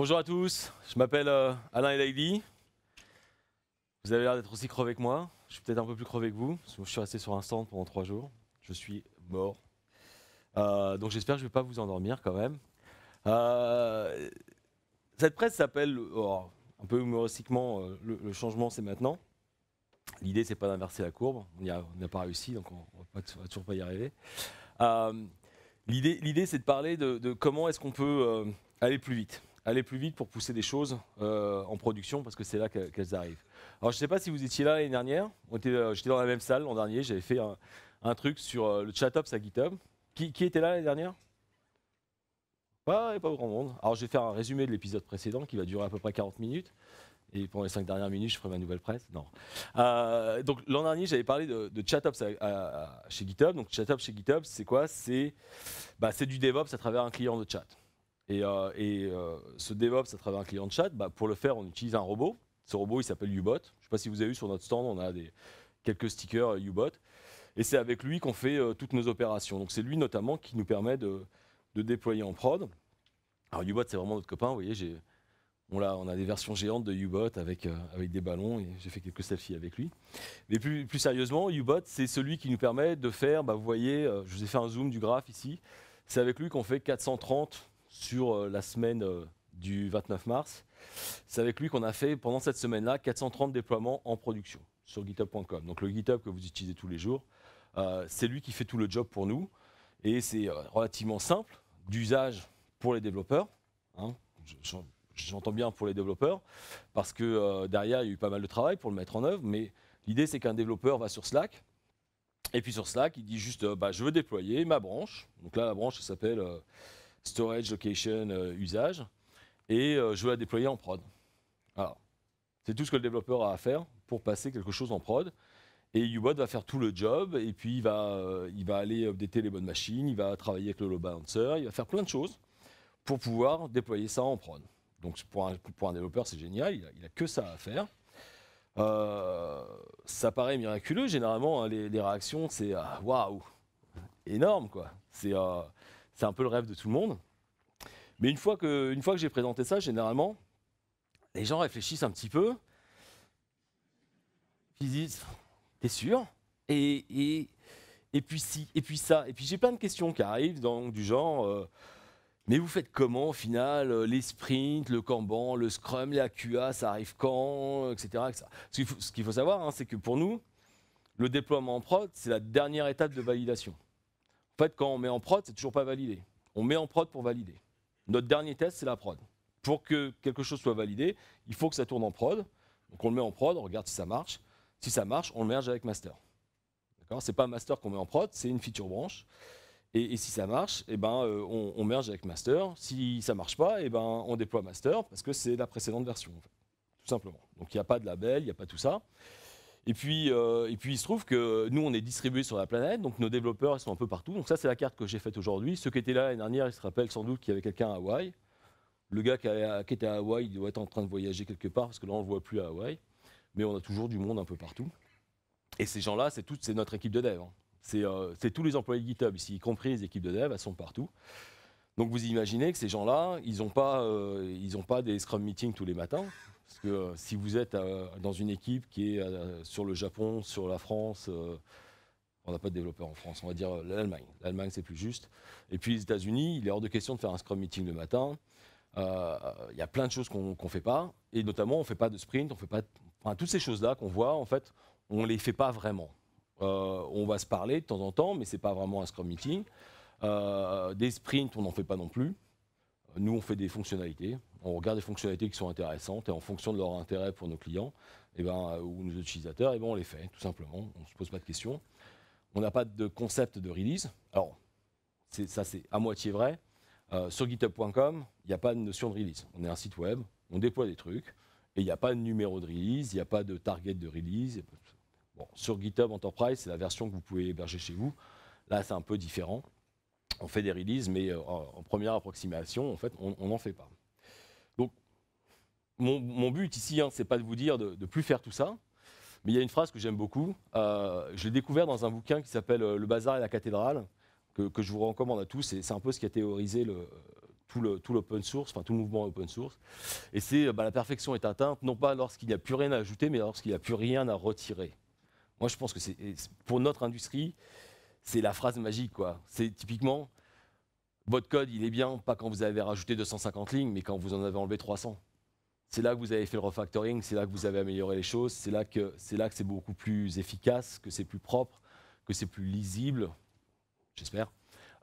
Bonjour à tous, je m'appelle euh, Alain Alain Lady. Vous avez l'air d'être aussi crevé que moi. Je suis peut-être un peu plus crevé que vous, je suis resté sur un stand pendant trois jours. Je suis mort. Euh, donc j'espère que je ne vais pas vous endormir quand même. Euh, cette presse s'appelle, oh, un peu humoristiquement, le, changement c'est maintenant. L'idée c'est pas d'inverser la courbe, on a pas réussi, donc on ne va toujours pas y arriver. L'idée c'est de parler de comment est-ce qu'on peut aller plus vite aller plus vite pour pousser des choses euh, en production parce que c'est là qu'elles arrivent. Alors je ne sais pas si vous étiez là l'année dernière, euh, j'étais dans la même salle l'an dernier, j'avais fait un, truc sur euh, le chat-ops à GitHub. Qui, était là l'année dernière Pas, pas grand monde. Alors je vais faire un résumé de l'épisode précédent qui va durer à peu près 40 minutes. Et pendant les cinq dernières minutes, je ferai ma nouvelle presse. Non. donc l'an dernier, j'avais parlé de, chat ChatOps chez GitHub. Donc chat ChatOps chez GitHub, c'est quoi bah, C'est du DevOps à travers un client de chat. Et, euh, euh, ce DevOps à travers un client de chat, bah, pour le faire, on utilise un robot. Ce robot, il s'appelle Ubot. Je ne sais pas si vous avez vu sur notre stand, on a des, quelques stickers euh, Ubot. Et c'est avec lui qu'on fait toutes nos opérations. Donc c'est lui notamment qui nous permet de, de déployer en prod. Alors Ubot, c'est vraiment notre copain. Vous voyez, j'ai, on, a, on a des versions géantes de Ubot avec, avec des ballons et j'ai fait quelques selfies avec lui. Mais plus, plus sérieusement, Ubot, c'est celui qui nous permet de faire, bah, vous voyez, je vous ai fait un zoom du graphe ici. C'est avec lui qu'on fait 430 sur euh, la semaine euh, du 29 mars. C'est avec lui qu'on a fait pendant cette semaine-là 430 déploiements en production sur github.com. Donc le GitHub que vous utilisez tous les jours, euh, c'est lui qui fait tout le job pour nous. Et c'est relativement simple d'usage pour les développeurs. Hein. J'entends bien pour les développeurs, parce que derrière, il y a eu pas mal de travail pour le mettre en œuvre. Mais l'idée, c'est qu'un développeur va sur Slack. Et puis sur Slack, il dit juste, bah, je veux déployer ma branche. Donc là, la branche s'appelle storage, location, euh, usage, et euh, je vais la déployer en prod. Alors, c'est tout ce que le développeur a à faire pour passer quelque chose en prod. Et UBot va faire tout le job, et puis il va, euh, il va aller updater les bonnes machines, il va travailler avec le load balancer, il va faire plein de choses pour pouvoir déployer ça en prod. Donc pour un, pour un développeur, c'est génial, il a, que ça à faire. ça paraît miraculeux, généralement, hein, les, réactions, c'est ah, waouh, énorme quoi. C'est c'est un peu le rêve de tout le monde. Mais une fois que, une fois que j'ai présenté ça, généralement, les gens réfléchissent un petit peu. Ils disent T'es sûr et, et, puis si, et puis ça. Et puis j'ai plein de questions qui arrivent, donc, du genre euh, Mais vous faites comment au final euh, Les sprints, le Kanban, le Scrum, les AQA, ça arrive quand etc., Ce qu'il faut, savoir, hein, c'est que pour nous, le déploiement en prod, c'est la dernière étape de validation fait, quand on met en prod, c'est toujours pas validé. On met en prod pour valider. Notre dernier test, c'est la prod. Pour que quelque chose soit validé, il faut que ça tourne en prod. Donc on le met en prod, on regarde si ça marche. Si ça marche, on le merge avec master. D'accord C'est pas master qu'on met en prod, c'est une feature branche. Et, si ça marche, eh ben, euh, on, merge avec master. Si ça marche pas, eh ben, on déploie master parce que c'est la précédente version, tout simplement. Donc il n'y a pas de label, il n'y a pas tout ça. Et puis, euh, puis, il se trouve que nous, on est distribués sur la planète, donc nos développeurs, sont un peu partout. Donc ça, c'est la carte que j'ai faite aujourd'hui. Ceux qui étaient là l'année dernière, ils se rappellent sans doute qu'il y avait quelqu'un à Hawaï. Le gars qui, était à Hawaï, doit être en train de voyager quelque part, parce que là, on ne voit plus à Hawaï. Mais on a toujours du monde un peu partout. Et ces gens-là, c'est notre équipe de dev. Hein. Euh, c'est, tous les employés de GitHub ici, y compris les équipes de dev, elles sont partout. Donc vous imaginez que ces gens-là, ils n'ont pas, euh, pas des Scrum meetings tous les matins. Parce que euh, si vous êtes euh, dans une équipe qui est euh, sur le Japon, sur la France, on n'a pas de développeurs en France, on va dire l'Allemagne. L'Allemagne, c'est plus juste. Et puis les États-Unis, il est hors de question de faire un scrum meeting le matin. Il y a plein de choses qu'on ne fait pas. Et notamment, on ne fait pas de sprint, on fait pas. toutes ces choses-là qu'on voit, en fait, on ne les fait pas vraiment. on va se parler de temps en temps, mais ce n'est pas vraiment un scrum meeting. des sprints, on n'en fait pas non plus. Nous, on fait des fonctionnalités on regarde des fonctionnalités qui sont intéressantes et en fonction de leur intérêt pour nos clients eh ben, euh, ou nos utilisateurs, eh ben, on les fait, tout simplement. On ne se pose pas de questions. On n'a pas de concept de release. Alors, ça, c'est à moitié vrai. Euh, sur github.com, il n'y a pas de notion de release. On est un site web, on déploie des trucs, et il n'y a pas de numéro de release, il n'y a pas de target de release. sur GitHub Enterprise, c'est la version que vous pouvez héberger chez vous. Là, c'est un peu différent. On fait des releases, mais euh, en première approximation, en fait, on n'en fait pas mon, but ici, ce hein, c'est pas de vous dire de ne plus faire tout ça, mais il y a une phrase que j'aime beaucoup. Euh, je l'ai découvert dans un bouquin qui s'appelle euh, Le bazar et la cathédrale, que, je vous recommande à tous. Et c'est un peu ce qui a théorisé tout l'open le, source, enfin tout mouvement open source. Et c'est euh, bah, la perfection est atteinte, non pas lorsqu'il n'y a plus rien à ajouter, mais lorsqu'il n'y a plus rien à retirer. Moi, je pense que c'est pour notre industrie, c'est la phrase magique, C'est typiquement votre code, il est bien, pas quand vous avez rajouté 250 lignes, mais quand vous en avez enlevé 300. C'est là que vous avez fait le refactoring, c'est là que vous avez amélioré les choses, c'est là que c'est là que c'est beaucoup plus efficace, que c'est plus propre, que c'est plus lisible, j'espère.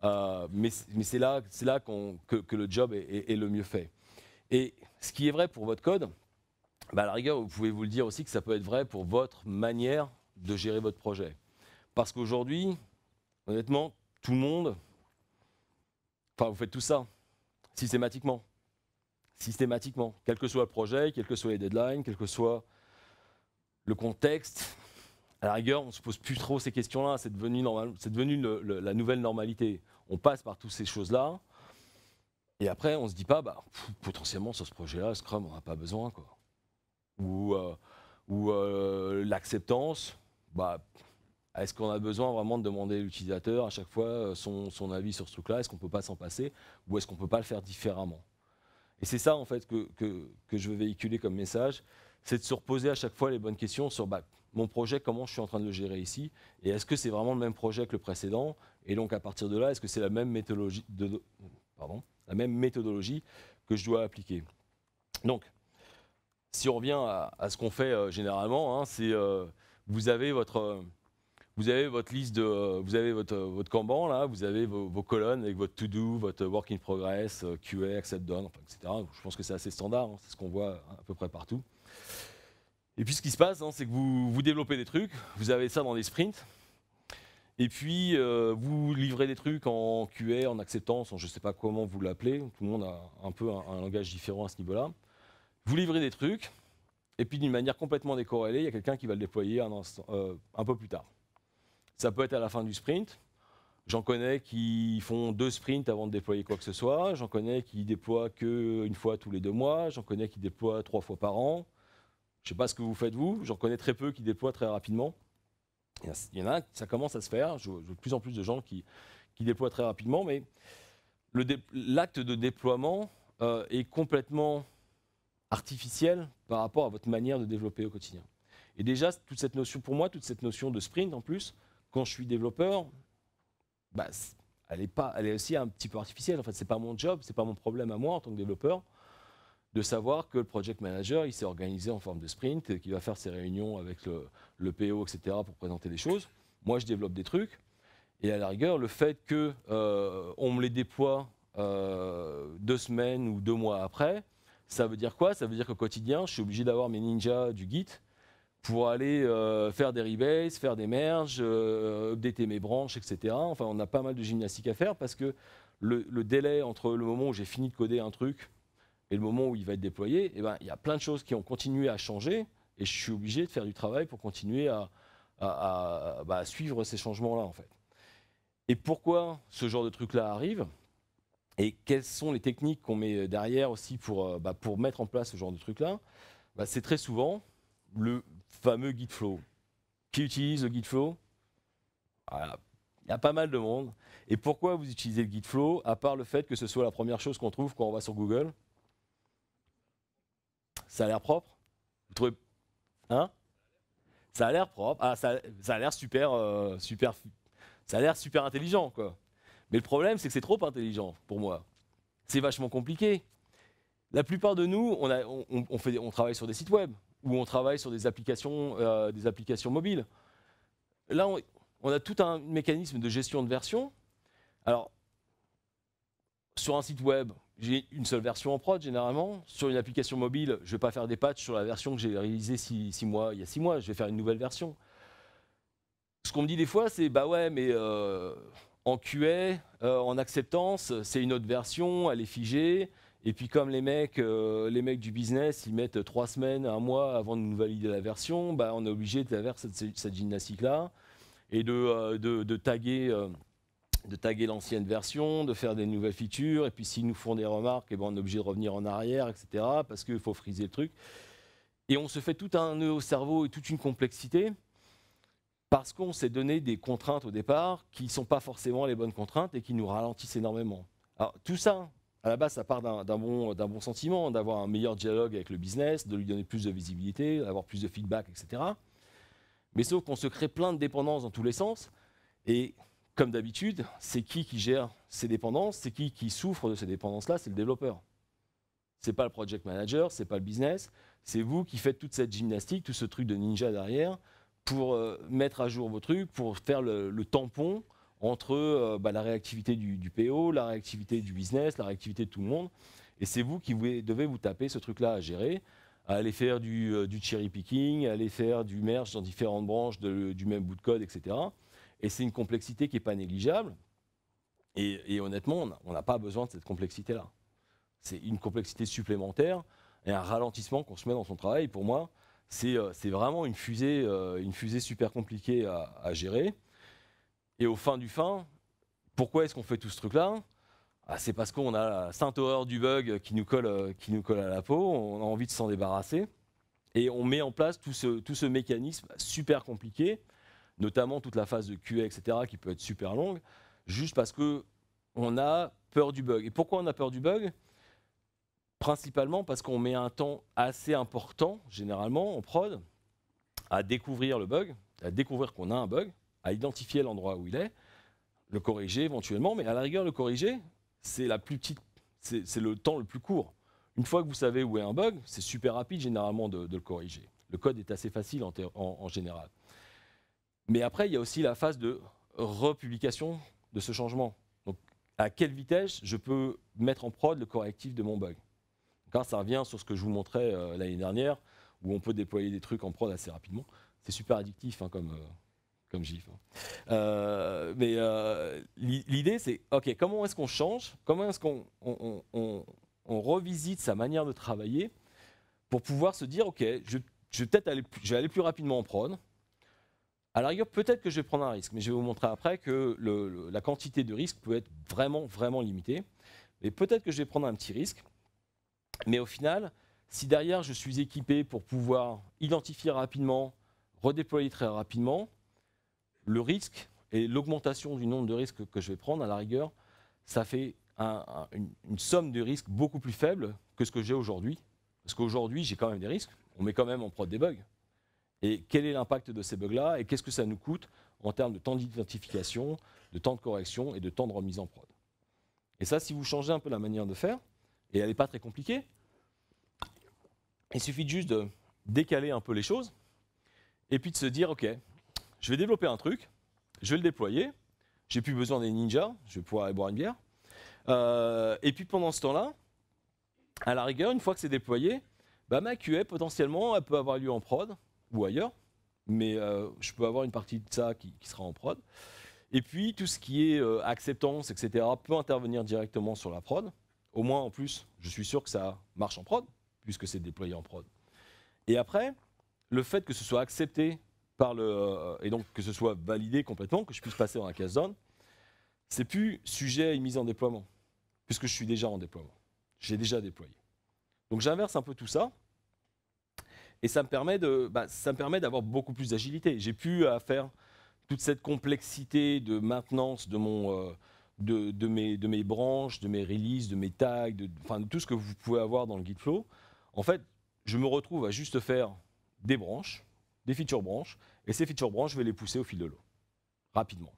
Euh, mais, c'est là, que, le job est, le mieux fait. Et ce qui est vrai pour votre code, bah, à la rigueur, vous pouvez vous le dire aussi que ça peut être vrai pour votre manière de gérer votre projet. Parce qu'aujourd'hui, honnêtement, tout le monde, enfin, vous faites tout ça systématiquement systématiquement, quel que soit le projet, quel que soit les deadlines, quel que soit le contexte. À la rigueur, on ne se pose plus trop ces questions-là, c'est devenu, la nouvelle normalité. On passe par toutes ces choses-là, et après, on ne se dit pas, bah, potentiellement, sur ce projet-là, Scrum, on n'a pas besoin. Quoi. Ou, euh, euh, l'acceptance, bah, est-ce qu'on a besoin vraiment de demander à l'utilisateur à chaque fois euh, son, son avis sur ce truc-là Est-ce qu'on ne peut pas s'en passer Ou est-ce qu'on ne peut pas le faire différemment et c'est ça, en fait, que, je veux véhiculer comme message, c'est de se reposer à chaque fois les bonnes questions sur bah, mon projet, comment je suis en train de le gérer ici, et est-ce que c'est vraiment le même projet que le précédent, et donc à partir de là, est-ce que c'est la même méthodologie, pardon, la même méthodologie que je dois appliquer. Donc, si on revient à, ce qu'on fait euh, généralement, hein, c'est euh, vous avez votre vous avez votre liste de, euh, vous avez votre, euh, votre Kanban là, vous avez vos, colonnes avec votre to-do, votre work in progress, euh, QA, accept done, etc. Je pense que c'est assez standard, hein, c'est ce qu'on voit hein, à peu près partout. Et puis ce qui se passe, hein, c'est que vous, vous développez des trucs, vous avez ça dans des sprints, et puis vous livrez des trucs en QA, en acceptance, je ne sais pas comment vous l'appelez, tout le monde a un peu un, langage différent à ce niveau-là. Vous livrez des trucs, et puis d'une manière complètement décorrélée, il y a quelqu'un qui va le déployer un, un peu plus tard. Ça peut être à la fin du sprint. J'en connais qui font deux sprints avant de déployer quoi que ce soit. J'en connais qui déploient qu'une fois tous les deux mois. J'en connais qui déploient trois fois par an. Je ne sais pas ce que vous faites vous. J'en connais très peu qui déploient très rapidement. Il y en a, ça commence à se faire. Je vois de plus en plus de gens qui, déploient très rapidement. Mais l'acte de déploiement euh, est complètement artificiel par rapport à votre manière de développer au quotidien. Et déjà, toute cette notion, pour moi, toute cette notion de sprint en plus, quand je suis développeur, bah, elle, est pas, elle est aussi un petit peu artificielle. En fait, ce n'est pas mon job, ce pas mon problème à moi en tant que développeur de savoir que le project manager, il s'est organisé en forme de sprint, qu'il va faire ses réunions avec le, PO, etc., pour présenter des choses. Moi, je développe des trucs. Et à la rigueur, le fait que euh, on me les déploie euh, deux semaines ou deux mois après, ça veut dire quoi Ça veut dire qu'au quotidien, je suis obligé d'avoir mes ninjas du Git pour aller euh, faire des rebates, faire des merges, euh, updater mes branches, etc. Enfin, on a pas mal de gymnastique à faire parce que le, délai entre le moment où j'ai fini de coder un truc et le moment où il va être déployé, eh ben, il y a plein de choses qui ont continué à changer et je suis obligé de faire du travail pour continuer à, bah, suivre ces changements-là, en fait. Et pourquoi ce genre de truc-là arrive et quelles sont les techniques qu'on met derrière aussi pour, euh, bah, pour mettre en place ce genre de truc-là bah, C'est très souvent, le fameux GitFlow. Qui utilise le GitFlow flow Il y a pas mal de monde. Et pourquoi vous utilisez le GitFlow, à part le fait que ce soit la première chose qu'on trouve quand on va sur Google Ça a l'air propre Hein Ça a l'air propre. Ah, ça, a l'air super, euh, super. Ça a l'air super intelligent, quoi. Mais le problème, c'est que c'est trop intelligent pour moi. C'est vachement compliqué. La plupart de nous, on, fait, on travaille sur des sites web où on travaille sur des applications, euh, des applications mobiles. Là, on, a tout un mécanisme de gestion de version. Alors, sur un site web, j'ai une seule version en prod généralement. Sur une application mobile, je ne vais pas faire des patchs sur la version que j'ai réalisée six, mois, il y a six mois, je vais faire une nouvelle version. Ce qu'on me dit des fois, c'est bah ouais, mais euh, en QA, euh, en acceptance, c'est une autre version, elle est figée. Et puis comme les mecs, euh, les mecs du business, ils mettent trois semaines, un mois avant de nous valider la version, bah, on est obligé de faire cette, gymnastique-là et de, euh, taguer, euh, de taguer l'ancienne version, de faire des nouvelles features. Et puis s'ils nous font des remarques, et eh ben, on est obligé de revenir en arrière, etc. Parce qu'il faut friser le truc. Et on se fait tout un nœud au cerveau et toute une complexité parce qu'on s'est donné des contraintes au départ qui ne sont pas forcément les bonnes contraintes et qui nous ralentissent énormément. Alors tout ça, à la base, ça part d'un bon, sentiment, hein, d'avoir un meilleur dialogue avec le business, de lui donner plus de visibilité, d'avoir plus de feedback, etc. Mais sauf qu'on se crée plein de dépendances dans tous les sens. Et comme d'habitude, c'est qui qui gère ces dépendances C'est qui qui souffre de ces dépendances-là C'est le développeur. Ce n'est pas le project manager, ce n'est pas le business. C'est vous qui faites toute cette gymnastique, tout ce truc de ninja derrière pour euh, mettre à jour vos trucs, pour faire le tampon entre euh, bah, la réactivité du, PO, la réactivité du business, la réactivité de tout le monde. Et c'est vous qui devez vous taper ce truc-là à gérer, à aller faire du, euh, cherry picking, à aller faire du merge dans différentes branches du même bout de code, etc. Et c'est une complexité qui n'est pas négligeable. Et, honnêtement, on n'a pas besoin de cette complexité-là. C'est une complexité supplémentaire et un ralentissement qu'on se met dans son travail. Pour moi, c'est euh, vraiment une fusée, une fusée super compliquée à gérer. Et au fin du fin, pourquoi est-ce qu'on fait tout ce truc-là ah, C'est parce qu'on a la sainte horreur du bug qui nous colle, euh, qui nous colle à la peau, on a envie de s'en débarrasser. Et on met en place tout ce, tout ce mécanisme super compliqué, notamment toute la phase de QA, etc., qui peut être super longue, juste parce qu'on a peur du bug. Et pourquoi on a peur du bug Principalement parce qu'on met un temps assez important, généralement, en prod, à découvrir le bug, à découvrir qu'on a un bug, à identifier l'endroit où il est, le corriger éventuellement, mais à la rigueur, le corriger, c'est la plus petite, c'est le temps le plus court. Une fois que vous savez où est un bug, c'est super rapide généralement de, le corriger. Le code est assez facile en, général. Mais après, il y a aussi la phase de republication de ce changement. Donc, à quelle vitesse je peux mettre en prod le correctif de mon bug ça revient sur ce que je vous montrais euh, l'année dernière, où on peut déployer des trucs en prod assez rapidement. C'est super addictif hein, comme, euh, comme gif. Hein. Euh, mais euh, l'idée, c'est, OK, comment est-ce qu'on change Comment est-ce qu'on on, revisite sa manière de travailler pour pouvoir se dire, OK, je, vais peut-être aller, plus rapidement en prod. À la rigueur, peut-être que je vais prendre un risque, mais je vais vous montrer après que la quantité de risque peut être vraiment, vraiment limitée. Et peut-être que je vais prendre un petit risque, mais au final, si derrière je suis équipé pour pouvoir identifier rapidement, redéployer très rapidement, le risque et l'augmentation du nombre de risques que je vais prendre, à la rigueur, ça fait une, somme de risques beaucoup plus faible que ce que j'ai aujourd'hui. Parce qu'aujourd'hui, j'ai quand même des risques. On met quand même en prod des bugs. Et quel est l'impact de ces bugs-là Et qu'est-ce que ça nous coûte en termes de temps d'identification, de temps de correction et de temps de remise en prod Et ça, si vous changez un peu la manière de faire, et elle n'est pas très compliquée, il suffit juste de décaler un peu les choses et puis de se dire, OK, je vais développer un truc, je vais le déployer, j'ai plus besoin des ninjas, je vais pouvoir aller boire une bière. Euh, et puis pendant ce temps-là, à la rigueur, une fois que c'est déployé, bah, ma QA potentiellement, elle peut avoir lieu en prod ou ailleurs, mais euh, je peux avoir une partie de ça qui, sera en prod. Et puis tout ce qui est euh, acceptance, etc., peut intervenir directement sur la prod. Au moins, en plus, je suis sûr que ça marche en prod, puisque c'est déployé en prod. Et après, le fait que ce soit accepté euh, et donc que ce soit validé complètement, que je puisse passer dans la case zone, c'est plus sujet à une mise en déploiement, puisque je suis déjà en déploiement. J'ai déjà déployé. Donc j'inverse un peu tout ça, et ça me permet de, bah, d'avoir beaucoup plus d'agilité. J'ai pu à euh, faire toute cette complexité de maintenance de mon euh, de, mes, de mes branches, de mes releases, de mes tags, de, enfin, tout ce que vous pouvez avoir dans le Git Flow. En fait, je me retrouve à juste faire des branches, des feature branches, et ces features branches, je vais les pousser au fil de l'eau, rapidement.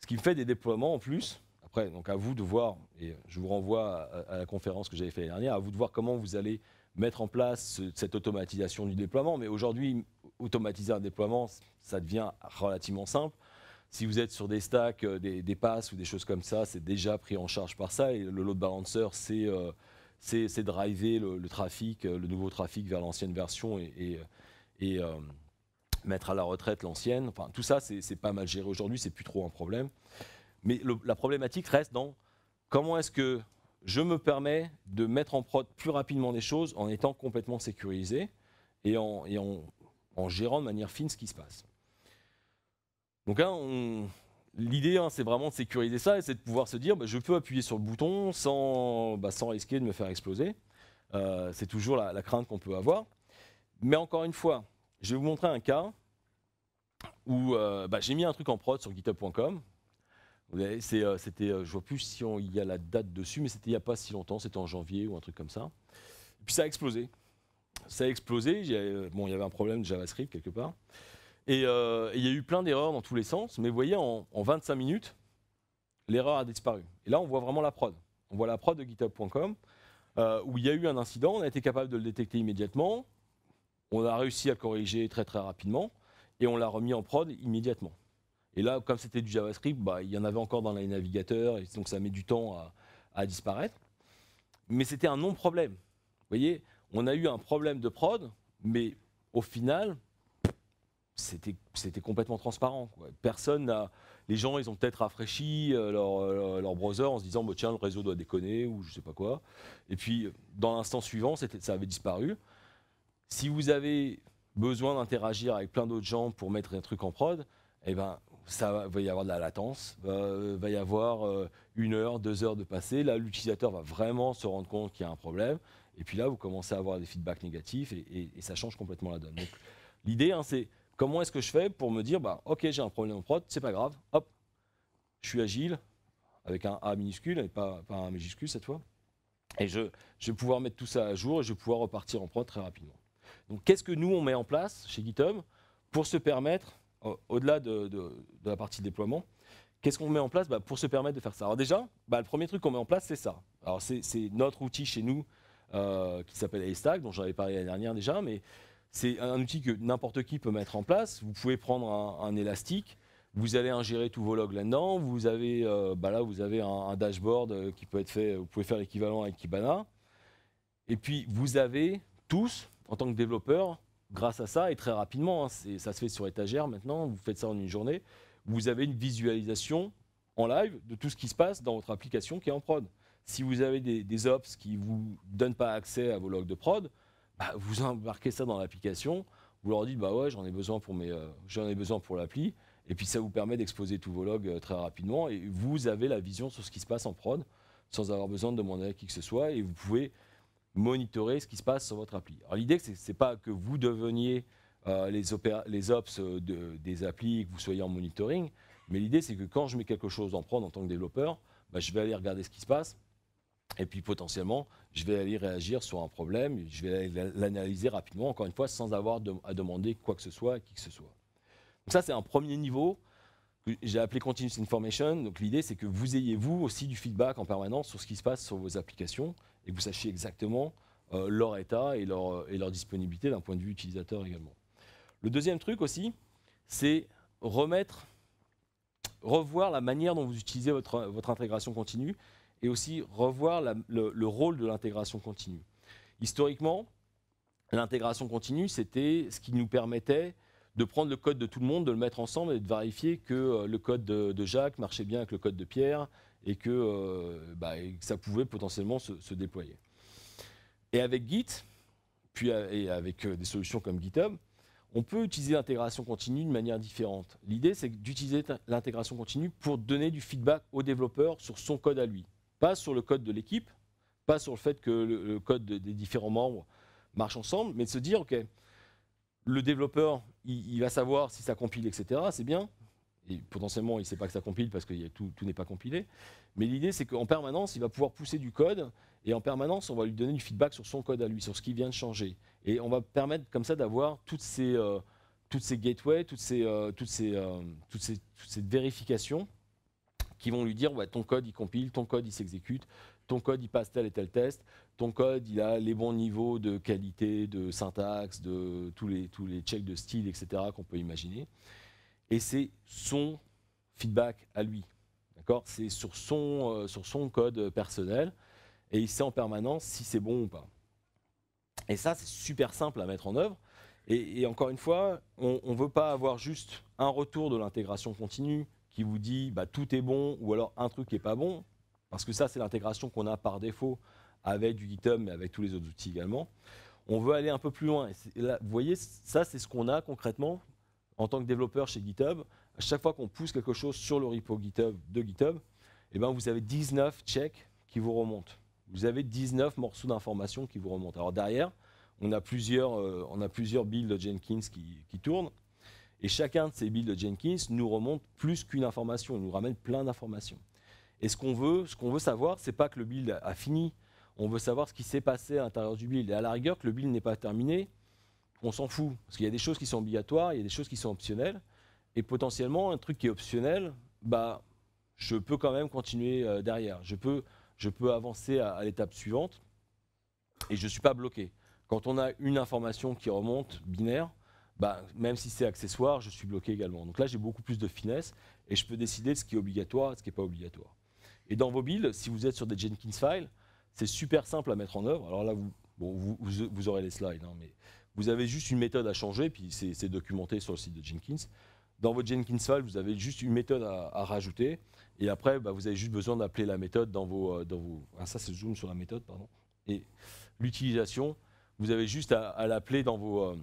Ce qui me fait des déploiements en plus, après, donc à vous de voir, et je vous renvoie à, la conférence que j'avais faite l'année dernière, à vous de voir comment vous allez mettre en place cette automatisation du déploiement. Mais aujourd'hui, automatiser un déploiement, ça devient relativement simple. Si vous êtes sur des stacks, euh, des, passes ou des choses comme ça, c'est déjà pris en charge par ça. Et le load balancer, c'est euh, driver le, trafic, euh, le nouveau trafic vers l'ancienne version et, et euh, mettre à la retraite l'ancienne. Enfin, tout ça, c'est pas mal géré aujourd'hui, c'est plus trop un problème. Mais la problématique reste dans comment est-ce que je me permets de mettre en prod plus rapidement des choses en étant complètement sécurisé et en, gérant de manière fine ce qui se passe. Donc l'idée, hein, c'est vraiment de sécuriser ça et c'est de pouvoir se dire, bah, je peux appuyer sur le bouton sans, bah, risquer de me faire exploser. Euh, c'est toujours la crainte qu'on peut avoir. Mais encore une fois, je vais vous montrer un cas où euh, bah, j'ai mis un truc en prod sur github.com. Euh, c'était, euh, je vois plus si il y a la date dessus, mais c'était il n'y a pas si longtemps, c'était en janvier ou un truc comme ça. Et puis ça a explosé. Ça a explosé. Bon, il y avait un problème de JavaScript quelque part. Et il y a eu plein d'erreurs dans tous les sens, mais vous voyez, en, 25 minutes, l'erreur a disparu. Et là, on voit vraiment la prod. On voit la prod de github.com, où il y a eu un incident, on a été capable de le détecter immédiatement, on a réussi à corriger très très rapidement et on l'a remis en prod immédiatement. Et là, comme c'était du JavaScript, bah, il y en avait encore dans les navigateurs, et donc ça met du temps à, disparaître. Mais c'était un non-problème. Vous voyez, on a eu un problème de prod, mais au final, c'était complètement transparent. Personne Les gens, ils ont peut-être rafraîchi euh, leur, euh, leur, browser en se disant bah, tiens, le réseau doit déconner ou je ne sais pas quoi. Et puis, dans l'instant suivant, ça avait disparu. Si vous avez besoin d'interagir avec plein d'autres gens pour mettre un truc en prod, eh ben, ça va y avoir de la latence, va, euh, va y avoir euh, une heure, deux heures de passé. Là, l'utilisateur va vraiment se rendre compte qu'il y a un problème. Et puis là, vous commencez à avoir des feedbacks négatifs et, ça change complètement la donne. l'idée, hein, c'est comment est-ce que je fais pour me dire, bah, OK, j'ai un problème en prod, c'est pas grave, hop, je suis agile, avec un A minuscule et pas, un majuscule cette fois. Et je vais pouvoir mettre tout ça à jour et je vais pouvoir repartir en prod très rapidement. Donc qu'est-ce que nous, on met en place chez GitHub pour se permettre, au-delà de, la partie déploiement, qu'est-ce qu'on met en place bah, pour se permettre de faire ça Alors déjà, bah, le premier truc qu'on met en place, c'est ça. Alors c'est notre outil chez nous euh, qui s'appelle a dont dont j'avais parlé la dernière déjà, mais c'est un outil que n'importe qui peut mettre en place. Vous pouvez prendre un, élastique, vous allez ingérer tous vos logs là-dedans. Vous avez, euh, bah, là, vous avez un, un, dashboard euh, qui peut être fait. Vous pouvez faire l'équivalent avec Kibana. Et puis, vous avez tous en tant que développeur, grâce à ça, et très rapidement, hein, ça se fait sur étagère maintenant, vous faites ça en une journée, vous avez une visualisation en live de tout ce qui se passe dans votre application qui est en prod. Si vous avez des, ops qui ne vous donnent pas accès à vos logs de prod, bah, vous embarquez ça dans l'application, vous leur dites bah ouais j'en ai besoin pour mes euh, pour l'appli, et puis ça vous permet d'exposer tous vos logs euh, très rapidement et vous avez la vision sur ce qui se passe en prod sans avoir besoin de demander à qui que ce soit et vous pouvez monitorer ce qui se passe sur votre appli. Alors l'idée, ce n'est pas que vous deveniez euh, les, ops euh, des applis, que vous soyez en monitoring, mais l'idée, c'est que quand je mets quelque chose en prod en tant que développeur, bah, je vais aller regarder ce qui se passe, et puis potentiellement, je vais aller réagir sur un problème, je vais l'analyser rapidement, encore une fois, sans avoir à demander quoi que ce soit à qui que ce soit. Donc ça, c'est un premier niveau que j'ai appelé Continuous Information. Donc l'idée, c'est que vous ayez, vous aussi, du feedback en permanence sur ce qui se passe sur vos applications, et que vous sachiez exactement euh, leur état euh, et leur, disponibilité d'un point de vue utilisateur également. Le deuxième truc aussi, c'est remettre, revoir la manière dont vous utilisez votre, intégration continue et aussi revoir le, rôle de l'intégration continue. Historiquement, l'intégration continue, c'était ce qui nous permettait de prendre le code de tout le monde, de le mettre ensemble et de vérifier que euh, le code de Jacques marchait bien avec le code de Pierre euh, bah, et que, ça pouvait potentiellement se, déployer. Et avec Git, puis et avec euh, des solutions comme GitHub, on peut utiliser l'intégration continue de manière différente. L'idée, c'est d'utiliser l'intégration continue pour donner du feedback au développeur sur son code à lui. Pas sur le code de l'équipe, pas sur le fait que le, code des différents membres marche ensemble, mais de se dire, OK, le développeur, il va savoir si ça compile, etc., c'est bien, et potentiellement, il ne sait pas que ça compile parce que tout, n'est pas compilé. Mais l'idée, c'est qu'en permanence, il va pouvoir pousser du code et en permanence, on va lui donner du feedback sur son code à lui, sur ce qui vient de changer. Et on va permettre comme ça d'avoir toutes ces, gateways, toutes ces, vérifications qui vont lui dire ton code il compile, ton code il s'exécute, ton code il passe tel et tel test, ton code il a les bons niveaux de qualité, de syntaxe, de tous les, tous les checks de style, etc. qu'on peut imaginer et c'est son feedback à lui. D'accord C'est sur son, euh, sur son code personnel et il sait en permanence si c'est bon ou pas. Et ça, c'est super simple à mettre en œuvre. Et, encore une fois, on ne veut pas avoir juste un retour de l'intégration continue qui vous dit bah, tout est bon ou alors un truc n'est pas bon, parce que ça, c'est l'intégration qu'on a par défaut avec du GitHub, et avec tous les autres outils également. On veut aller un peu plus loin. Et là, vous voyez, ça, c'est ce qu'on a concrètement en tant que développeur chez GitHub, à chaque fois qu'on pousse quelque chose sur le repo GitHub de GitHub, eh ben, vous avez 19 checks qui vous remontent. Vous avez 19 morceaux d'informations qui vous remontent. Alors derrière, on a plusieurs, euh, on a plusieurs builds de Jenkins qui, qui, tournent. Et chacun de ces builds de Jenkins nous remonte plus qu'une information, il nous ramène plein d'informations. Et ce qu'on veut, ce qu'on veut savoir, c'est pas que le build a, fini, on veut savoir ce qui s'est passé à l'intérieur du build. Et à la rigueur, que le build n'est pas terminé, on s'en fout. Parce qu'il y a des choses qui sont obligatoires, il y a des choses qui sont optionnelles. Et potentiellement, un truc qui est optionnel, bah, je peux quand même continuer euh, derrière. Je peux, je peux avancer à, l'étape suivante et je ne suis pas bloqué. Quand on a une information qui remonte binaire, bah, même si c'est accessoire, je suis bloqué également. Donc là, j'ai beaucoup plus de finesse et je peux décider de ce qui est obligatoire ce qui n'est pas obligatoire. Et dans vos builds, si vous êtes sur des Jenkins files, c'est super simple à mettre en œuvre. Alors là, vous, vous, aurez les slides, hein, mais vous avez juste une méthode à changer, puis c'est documenté sur le site de Jenkins. Dans votre Jenkins file, vous avez juste une méthode à, rajouter, et après, bah, vous avez juste besoin d'appeler la méthode dans vos... Euh, dans vos ah, ça, c'est zoom sur la méthode, pardon. Et l'utilisation, vous avez juste à, l'appeler dans vos, euh,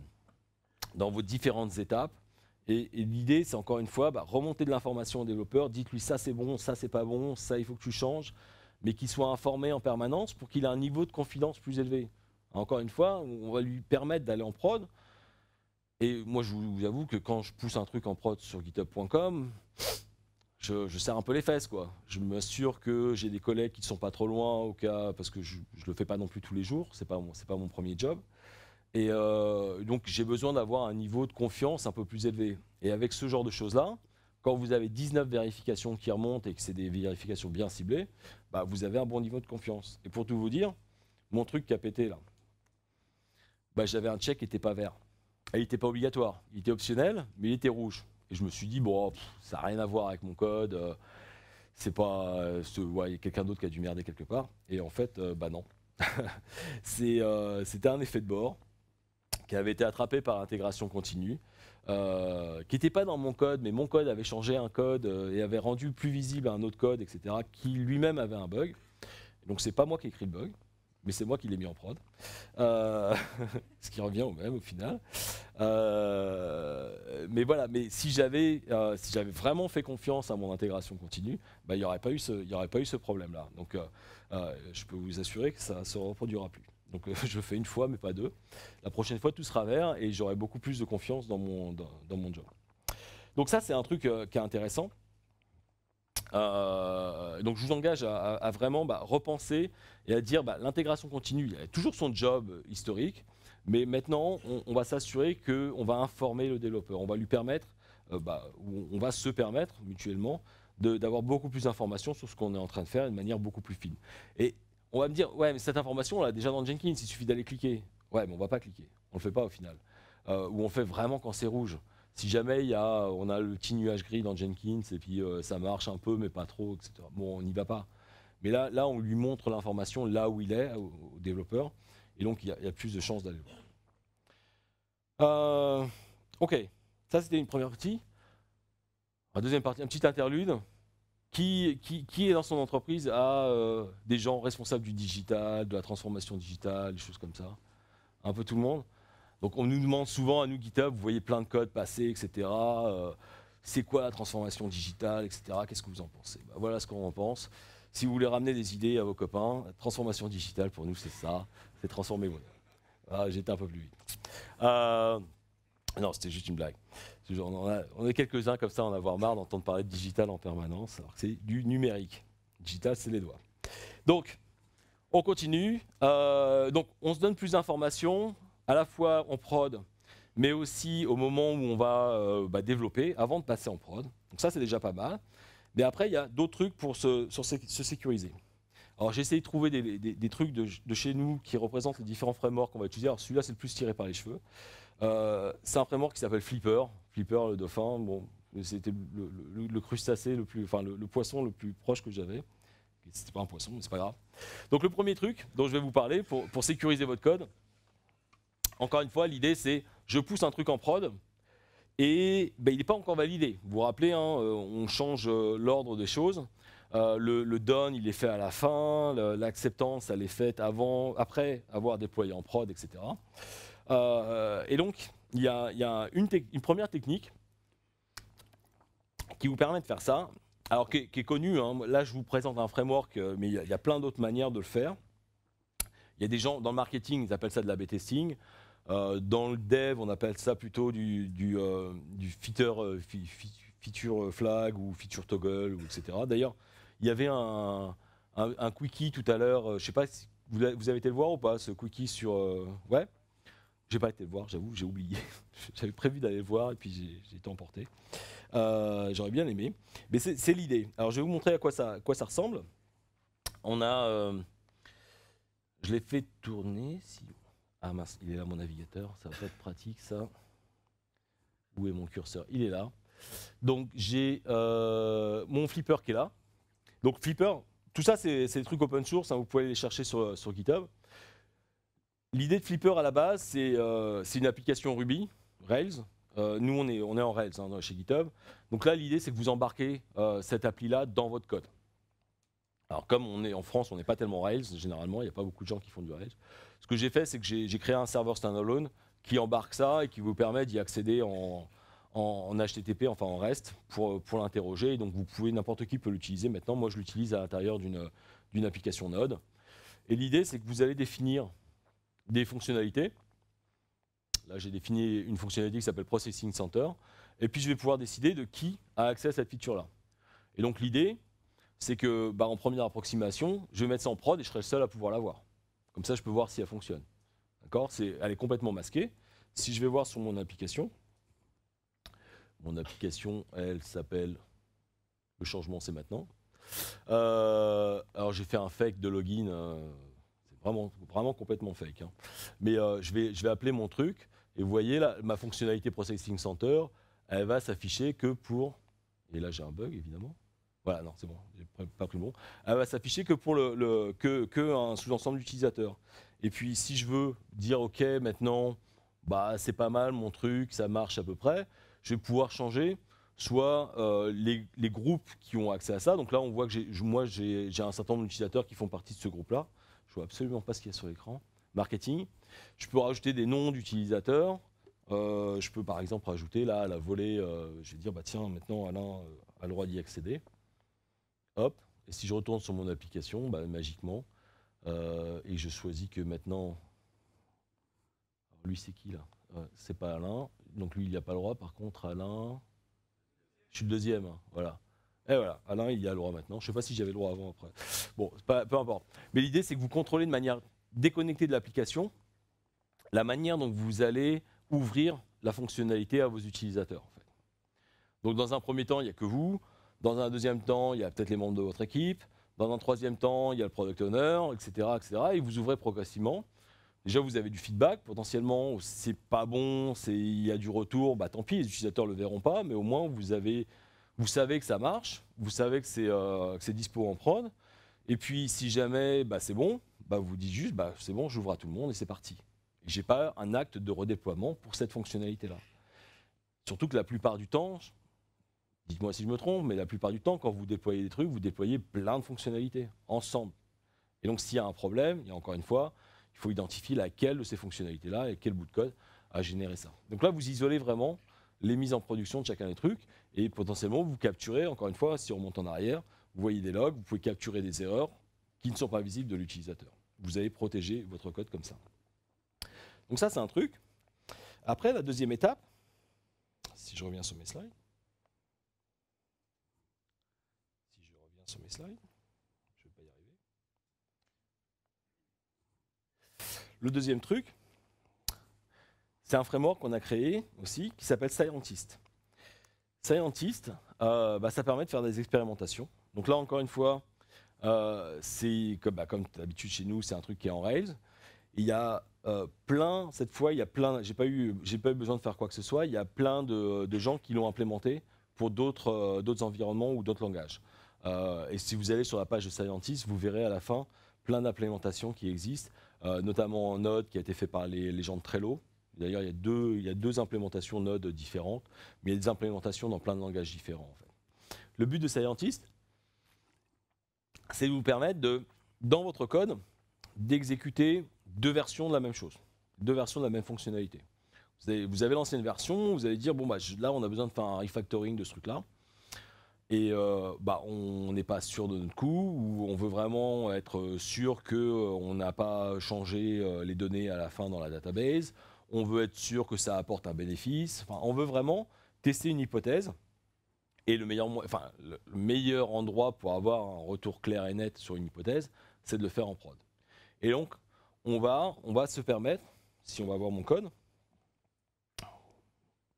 dans vos différentes étapes. Et, l'idée, c'est encore une fois, bah, remonter de l'information au développeur, dites-lui ça c'est bon, ça c'est pas bon, ça il faut que tu changes, mais qu'il soit informé en permanence pour qu'il ait un niveau de confidence plus élevé. Encore une fois, on va lui permettre d'aller en prod. Et moi, je vous avoue que quand je pousse un truc en prod sur github.com, je, sers serre un peu les fesses, quoi. Je m'assure que j'ai des collègues qui ne sont pas trop loin, au cas, parce que je ne le fais pas non plus tous les jours, ce n'est pas, mon, pas mon premier job. Et euh, donc, j'ai besoin d'avoir un niveau de confiance un peu plus élevé. Et avec ce genre de choses-là, quand vous avez 19 vérifications qui remontent et que c'est des vérifications bien ciblées, bah vous avez un bon niveau de confiance. Et pour tout vous dire, mon truc qui a pété là, bah, j'avais un check qui n'était pas vert. Et il n'était pas obligatoire, il était optionnel, mais il était rouge. Et je me suis dit, bon, ça n'a rien à voir avec mon code, euh, c'est pas. Euh, quelqu'un d'autre qui a dû merder quelque part. Et en fait, euh, bah non. C'était un effet de bord qui avait été attrapé par l'intégration continue, qui n'était pas dans mon code, mais mon code avait changé un code et avait rendu plus visible un autre code, etc., qui lui-même avait un bug. Donc c'est pas moi qui ai écrit le bug mais c'est moi qui l'ai mis en prod. Euh, ce qui revient au même au final. Euh, mais voilà, mais si j'avais euh, si j'avais vraiment fait confiance à mon intégration continue, bah, il n'y aurait pas eu ce, y aurait pas eu ce problème-là. Donc je peux vous assurer que ça ne se reproduira plus. Donc je fais une fois, mais pas deux. La prochaine fois, tout sera vert et j'aurai beaucoup plus de confiance dans mon, dans, mon job. Donc ça, c'est un truc qui est intéressant. donc je vous engage à, vraiment bah, repenser et à dire bah, l'intégration continue, il a toujours son job euh, historique, mais maintenant on, va s'assurer qu'on va informer le développeur, on va lui permettre, euh, bah, on va se permettre mutuellement d'avoir beaucoup plus d'informations sur ce qu'on est en train de faire de manière beaucoup plus fine. Et on va me dire, ouais, mais cette information, on l'a déjà dans Jenkins, il suffit d'aller cliquer. Ouais, mais on ne va pas cliquer, on ne le fait pas au final. Euh, ou on fait vraiment quand c'est rouge. Si jamais y a, on a le petit nuage gris dans Jenkins et puis ça marche un peu, mais pas trop, etc. Bon, on n'y va pas. Mais là, là on lui montre l'information là où il est, au, développeur. Et donc, il y, a, plus de chances d'aller voir. Euh, ok, ça c'était une première partie. La deuxième partie, un petit interlude. Qui, est dans son entreprise a euh, des gens responsables du digital, de la transformation digitale, des choses comme ça Un peu tout le monde. Donc on nous demande souvent à nous GitHub, vous voyez plein de codes passer, etc. Euh, c'est quoi la transformation digitale, etc. Qu'est-ce que vous en pensez bah, Voilà ce qu'on en pense. Si vous voulez ramener des idées à vos copains, transformation digitale, pour nous, c'est ça. C'est transformer vous. Ah, J'étais un peu plus vite. Euh, non, c'était juste une blague. On, est quelques-uns comme ça en avoir marre d'entendre parler de digital en permanence, alors que c'est du numérique. Digital, c'est les doigts. Donc, on continue. Euh, donc, on se donne plus d'informations, à la fois en prod, mais aussi au moment où on va euh, bah, développer, avant de passer en prod. Donc ça, c'est déjà pas mal. Mais après, il y a d'autres trucs pour se, se, sécuriser. Alors j'ai essayé de trouver des, trucs de, chez nous qui représentent les différents frameworks qu'on va utiliser. Alors celui-là, c'est le plus tiré par les cheveux. Euh, c'est un framework qui s'appelle Flipper. Flipper, le dauphin, bon, c'était le, crustacé, le, plus, enfin, le, poisson le plus proche que j'avais. C'était pas un poisson, mais c'est pas grave. Donc le premier truc dont je vais vous parler pour, pour sécuriser votre code, encore une fois, l'idée c'est je pousse un truc en prod, et ben, il n'est pas encore validé. Vous vous rappelez, hein, euh, on change euh, l'ordre des choses. Euh, le, le il est fait à la fin, l'acceptance, elle est faite avant, après avoir déployé en prod, etc. et donc, il y a, une, première technique qui vous permet de faire ça, alors qui, est connue. Hein. Là, je vous présente un framework, mais il y a, y a plein d'autres manières de le faire. Il y a des gens dans le marketing, ils appellent ça de la B-testing. Euh, dans le dev, on appelle ça plutôt du, du, euh, euh, feature, flag ou feature toggle, etc. D'ailleurs, il y avait un, quickie tout à l'heure, je sais pas si vous avez été le voir ou pas, ce quickie sur... ouais j'ai pas été le voir, j'avoue, j'ai oublié. J'avais prévu d'aller le voir et puis j'ai été emporté. J'aurais bien aimé. Mais c'est l'idée. Alors je vais vous montrer à quoi ça, quoi ça ressemble. On a. je l'ai fait tourner. Si ah mince, il est là mon navigateur, ça va être pratique ça. Où est mon curseur Il est là. Donc j'ai euh, mon flipper qui est là. Donc flipper, tout ça c'est des trucs open source, hein, vous pouvez les chercher sur, GitHub. L'idée de flipper à la base, c'est euh, une application Ruby, Rails. Euh, nous on est, on est en Rails hein, chez GitHub. Donc là l'idée c'est que vous embarquez cette appli-là dans votre code. Alors comme on est en France, on n'est pas tellement Rails, généralement, il n'y a pas beaucoup de gens qui font du Rails. Ce que j'ai fait, c'est que j'ai créé un serveur standalone qui embarque ça et qui vous permet d'y accéder en, HTTP, enfin en REST, pour, pour l'interroger. Donc vous pouvez, n'importe qui peut l'utiliser maintenant. Moi, je l'utilise à l'intérieur d'une application Node. Et l'idée, c'est que vous allez définir des fonctionnalités. Là, j'ai défini une fonctionnalité qui s'appelle Processing Center. Et puis, je vais pouvoir décider de qui a accès à cette feature-là. Et donc, l'idée, c'est que bah, en première approximation, je vais mettre ça en prod et je serai le seul à pouvoir la voir. Comme ça, je peux voir si elle fonctionne. D'accord Elle est complètement masquée. Si je vais voir sur mon application, mon application, elle s'appelle Le changement, c'est maintenant. Euh, alors j'ai fait un fake de login, euh, c'est vraiment, vraiment complètement fake. Hein. Mais euh, je, vais, je vais appeler mon truc et vous voyez là, ma fonctionnalité Processing Center, elle va s'afficher que pour. Et là j'ai un bug évidemment. Voilà, non, c'est bon, pas pris bon. Elle va s'afficher que pour le, que, que, un sous-ensemble d'utilisateurs. Et puis, si je veux dire, OK, maintenant, bah, c'est pas mal mon truc, ça marche à peu près, je vais pouvoir changer soit euh, les, les, groupes qui ont accès à ça. Donc là, on voit que moi, j'ai un certain nombre d'utilisateurs qui font partie de ce groupe-là. Je vois absolument pas ce qu'il y a sur l'écran. Marketing. Je peux rajouter des noms d'utilisateurs. Euh, je peux par exemple rajouter là à la volée, euh, je vais dire bah tiens maintenant Alain a le droit d'y accéder. Hop, et si je retourne sur mon application, bah, magiquement, euh, et je choisis que maintenant. lui, c'est qui là euh, C'est pas Alain. Donc lui, il n'y a pas le droit. Par contre, Alain. Je suis le deuxième. Hein, voilà. Et eh, voilà, Alain, il y a le droit maintenant. Je ne sais pas si j'avais le droit avant, après. Bon, peu importe. Mais l'idée, c'est que vous contrôlez de manière déconnectée de l'application la manière dont vous allez ouvrir la fonctionnalité à vos utilisateurs. En fait. Donc, dans un premier temps, il n'y a que vous. Dans un deuxième temps, il y a peut-être les membres de votre équipe. Dans un troisième temps, il y a le product owner, etc. etc. et vous ouvrez progressivement. Déjà, vous avez du feedback, potentiellement, oh, c'est pas bon, il y a du retour, bah, tant pis, les utilisateurs ne le verront pas, mais au moins, vous, avez, vous savez que ça marche, vous savez que c'est euh, c'est dispo en prod. Et puis, si jamais bah, c'est bon, bah, vous dites juste, bah, c'est bon, j'ouvre à tout le monde et c'est parti. Je n'ai pas un acte de redéploiement pour cette fonctionnalité-là. Surtout que la plupart du temps, dites-moi si je me trompe, mais la plupart du temps, quand vous déployez des trucs, vous déployez plein de fonctionnalités ensemble. Et donc, s'il y a un problème, il y a encore une fois, il faut identifier laquelle de ces fonctionnalités-là et quel bout de code a généré ça. Donc là, vous isolez vraiment les mises en production de chacun des trucs et potentiellement, vous capturez, encore une fois, si on remonte en arrière, vous voyez des logs, vous pouvez capturer des erreurs qui ne sont pas visibles de l'utilisateur. Vous allez protéger votre code comme ça. Donc ça, c'est un truc. Après, la deuxième étape, si je reviens sur mes slides, mes slides. Je vais pas y arriver. Le deuxième truc, c'est un framework qu'on a créé aussi qui s'appelle Scientist. Scientist, euh, bah, ça permet de faire des expérimentations. Donc là, encore une fois, euh, c'est bah, comme, d'habitude chez nous, c'est un truc qui est en Rails. Il y a euh, plein, cette fois, il y a plein, j'ai pas, eu, pas eu besoin de faire quoi que ce soit, il y a plein de gens qui l'ont implémenté pour d'autres environnements ou d'autres langages. Euh, et si vous allez sur la page de Scientist, vous verrez à la fin plein d'implémentations qui existent, euh, notamment Node qui a été fait par les, gens de Trello. D'ailleurs, il, y a deux, il deux implémentations Node différentes, mais il y a des implémentations dans plein de langages différents. En fait. Le but de Scientist, c'est de vous permettre de, dans votre code, d'exécuter deux versions de la même chose, deux versions de la même fonctionnalité. Vous avez, lancé une version, vous allez dire, bon, bah, là, on a besoin de faire un refactoring de ce truc-là et euh, bah, on n'est pas sûr de notre coup, ou on veut vraiment être euh, sûr qu'on euh, on n'a pas changé les données à la fin dans la database, on veut être sûr que ça apporte un bénéfice, enfin, on veut vraiment tester une hypothèse. Et le meilleur, enfin, le meilleur endroit pour avoir un retour clair et net sur une hypothèse, c'est de le faire en prod. Et donc, on va, on va se permettre, si on va voir mon code,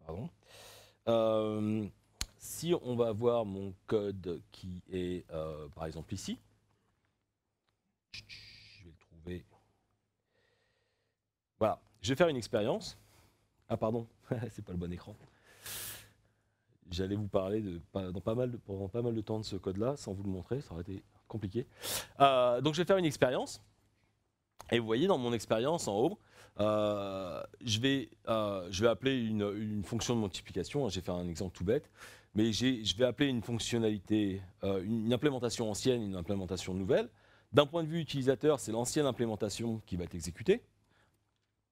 pardon, si on va voir mon code qui est, euh, par exemple, ici, je vais le trouver. Voilà, je vais faire une expérience. Ah pardon, c'est pas le bon écran. J'allais vous parler de, pas mal de, pendant pas mal de temps de ce code-là, sans vous le montrer, ça aurait été compliqué. Euh, donc je vais faire une expérience. Et vous voyez dans mon expérience en haut, euh, je, vais, je vais appeler une, une fonction de multiplication. J'ai fait un exemple tout bête mais je vais appeler une fonctionnalité, euh, une, implémentation ancienne, une implémentation nouvelle. D'un point de vue utilisateur, c'est l'ancienne implémentation qui va être exécutée,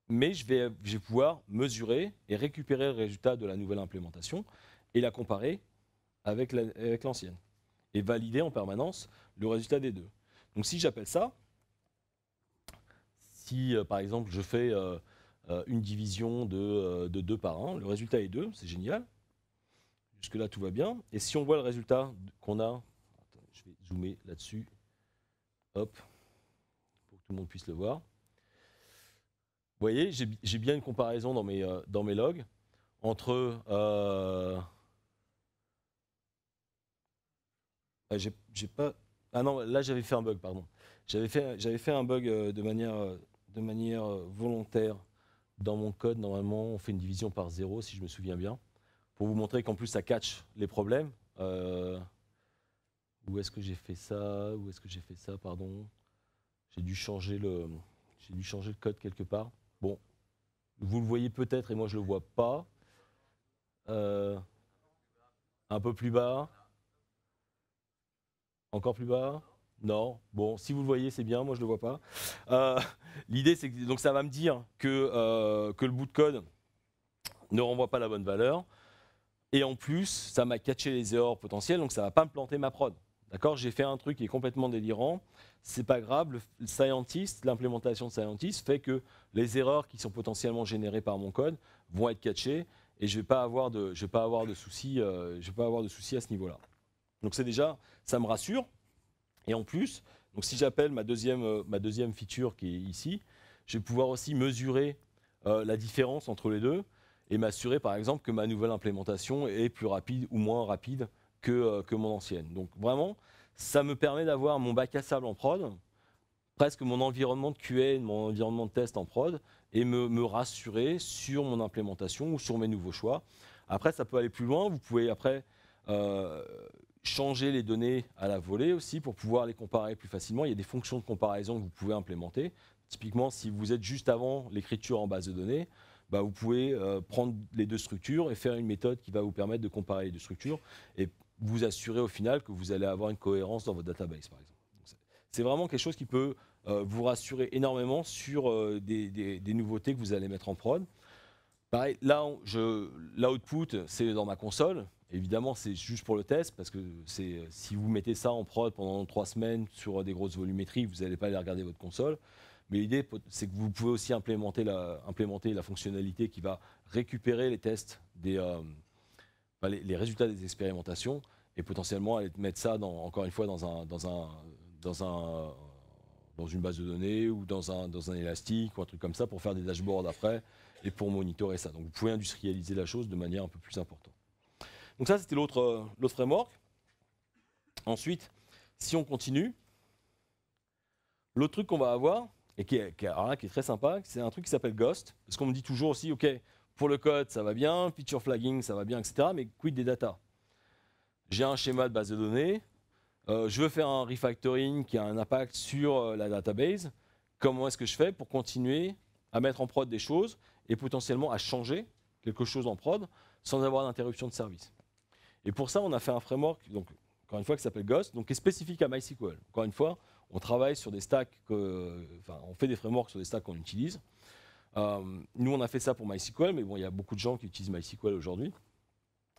mais je vais, pouvoir mesurer et récupérer le résultat de la nouvelle implémentation et la comparer avec l'ancienne, et valider en permanence le résultat des deux. Donc si j'appelle ça, si euh, par exemple je fais euh, une division de, de par 1, le résultat est 2, c'est génial, que là tout va bien. Et si on voit le résultat qu'on a, Attends, je vais zoomer là-dessus, hop, pour que tout le monde puisse le voir. Vous voyez, j'ai bien une comparaison dans mes, euh, dans mes logs entre... Euh, j'ai pas... Ah non, là j'avais fait un bug, pardon. J'avais fait, fait un bug euh, de manière, de manière volontaire dans mon code. Normalement, on fait une division par zéro, si je me souviens bien pour vous montrer qu'en plus ça catch les problèmes. Euh, où est-ce que j'ai fait ça Où est-ce que j'ai fait ça Pardon. J'ai dû changer le, j'ai dû changer le code quelque part. Bon, vous le voyez peut-être et moi je le vois pas. Euh, un peu plus bas. Encore plus bas. Non. Bon, si vous le voyez, c'est bien. Moi, je le vois pas. Euh, l'idée, c'est que donc ça va me dire que que le bout de code ne renvoie pas la bonne valeur. Et en plus, ça m'a catché les erreurs potentielles, donc ça ne va pas me planter ma prod. D'accord J'ai fait un truc qui est complètement délirant. C'est pas grave. Le scientist, l'implémentation de scientist fait que les erreurs qui sont potentiellement générées par mon code vont être catchées et je vais je vais pas avoir de soucis, euh, je vais pas avoir de soucis à ce niveau-là. Donc c'est déjà, ça me rassure. Et en plus, donc si j'appelle ma deuxième, euh, ma deuxième feature qui est ici, je vais pouvoir aussi mesurer euh, la différence entre les deux et m'assurer par exemple que ma nouvelle implémentation est plus rapide ou moins rapide euh, que, mon ancienne. Donc vraiment, ça me permet d'avoir mon bac à sable en prod, presque mon environnement de QA, mon environnement de test en prod, et me, rassurer sur mon implémentation ou sur mes nouveaux choix. Après, ça peut aller plus loin, vous pouvez après... Euh, changer les données à la volée aussi pour pouvoir les comparer plus facilement. Il y a des fonctions de comparaison que vous pouvez implémenter. Typiquement, si vous êtes juste avant l'écriture en base de données, bah, vous pouvez euh, prendre les deux structures et faire une méthode qui va vous permettre de comparer les deux structures et vous assurer au final que vous allez avoir une cohérence dans votre database, par exemple. C'est vraiment quelque chose qui peut euh, vous rassurer énormément sur euh, des, nouveautés que vous allez mettre en prod. Pareil, là, l'output, c'est dans ma console. Évidemment, c'est juste pour le test, parce que si vous mettez ça en prod pendant trois semaines sur des grosses volumétries, vous n'allez pas aller regarder votre console. Mais l'idée, c'est que vous pouvez aussi implémenter la, fonctionnalité qui va récupérer les tests, euh, bah, les, résultats des expérimentations, et potentiellement aller mettre ça, encore une fois, dans, une base de données ou dans un, dans un élastique ou un truc comme ça pour faire des dashboards après et pour monitorer ça. Donc vous pouvez industrialiser la chose de manière un peu plus importante. Donc ça, c'était l'autre euh, framework. Ensuite, si on continue, l'autre truc qu'on va avoir, et qui est, qui, est, très sympa. C'est un truc qui s'appelle Ghost, parce qu'on me dit toujours aussi, OK, pour le code, ça va bien, feature flagging, ça va bien, etc. Mais quid des data J'ai un schéma de base de données, euh, je veux faire un refactoring qui a un impact sur euh, la database. Comment est-ce que je fais pour continuer à mettre en prod des choses et potentiellement à changer quelque chose en prod sans avoir d'interruption de service Et pour ça, on a fait un framework, donc, encore une fois, qui s'appelle Ghost, donc, qui est spécifique à MySQL. Encore une fois, on travaille sur des stacks, que, enfin, on fait des frameworks sur des stacks qu'on utilise. Euh, nous, on a fait ça pour MySQL, mais bon, il y a beaucoup de gens qui utilisent MySQL aujourd'hui.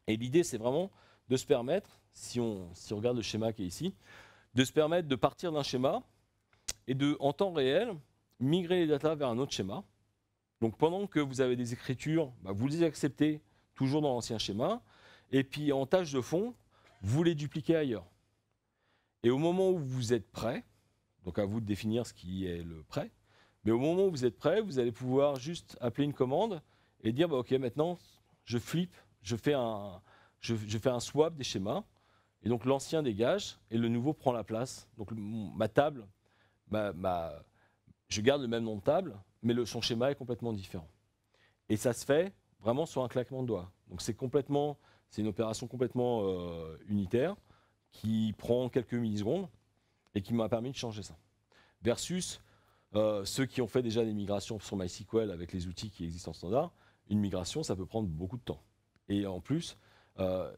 Et l'idée, c'est vraiment de se permettre, si on, si on regarde le schéma qui est ici, de se permettre de partir d'un schéma et de, en temps réel, migrer les data vers un autre schéma. Donc pendant que vous avez des écritures, bah, vous les acceptez toujours dans l'ancien schéma, et puis en tâche de fond, vous les dupliquez ailleurs. Et au moment où vous êtes prêt, donc à vous de définir ce qui est le prêt. Mais au moment où vous êtes prêt, vous allez pouvoir juste appeler une commande et dire bah, OK, maintenant, je flippe, je fais, un, je, fais un swap des schémas. Et donc l'ancien dégage et le nouveau prend la place. Donc ma table, je garde le même nom de table, mais son schéma est complètement différent. Et ça se fait vraiment sur un claquement de doigts. Donc c'est complètement, c'est une opération complètement euh, unitaire qui prend quelques millisecondes et qui m'a permis de changer ça. Versus euh, ceux qui ont fait déjà des migrations sur MySQL avec les outils qui existent en standard, une migration, ça peut prendre beaucoup de temps. Et en plus, euh,